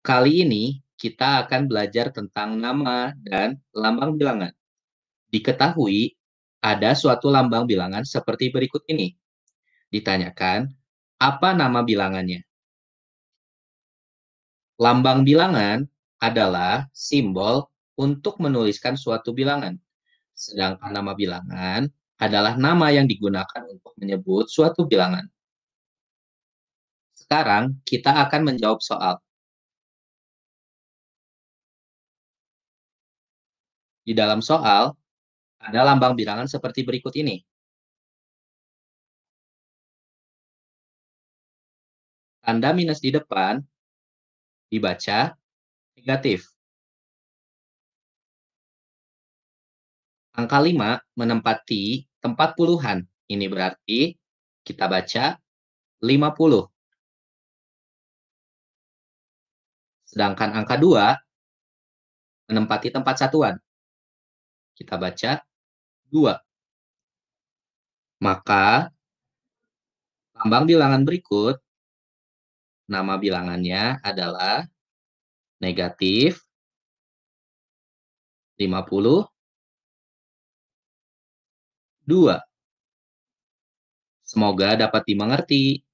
Kali ini kita akan belajar tentang nama dan lambang bilangan. Diketahui ada suatu lambang bilangan seperti berikut ini. Ditanyakan, apa nama bilangannya? Lambang bilangan adalah simbol untuk menuliskan suatu bilangan. Sedangkan nama bilangan adalah nama yang digunakan untuk menyebut suatu bilangan. Sekarang kita akan menjawab soal Di dalam soal, ada lambang bilangan seperti berikut ini. Tanda minus di depan dibaca negatif. Angka 5 menempati tempat puluhan. Ini berarti kita baca 50. Sedangkan angka 2 menempati tempat satuan. Kita baca dua Maka lambang bilangan berikut nama bilangannya adalah negatif 50 2. Semoga dapat dimengerti.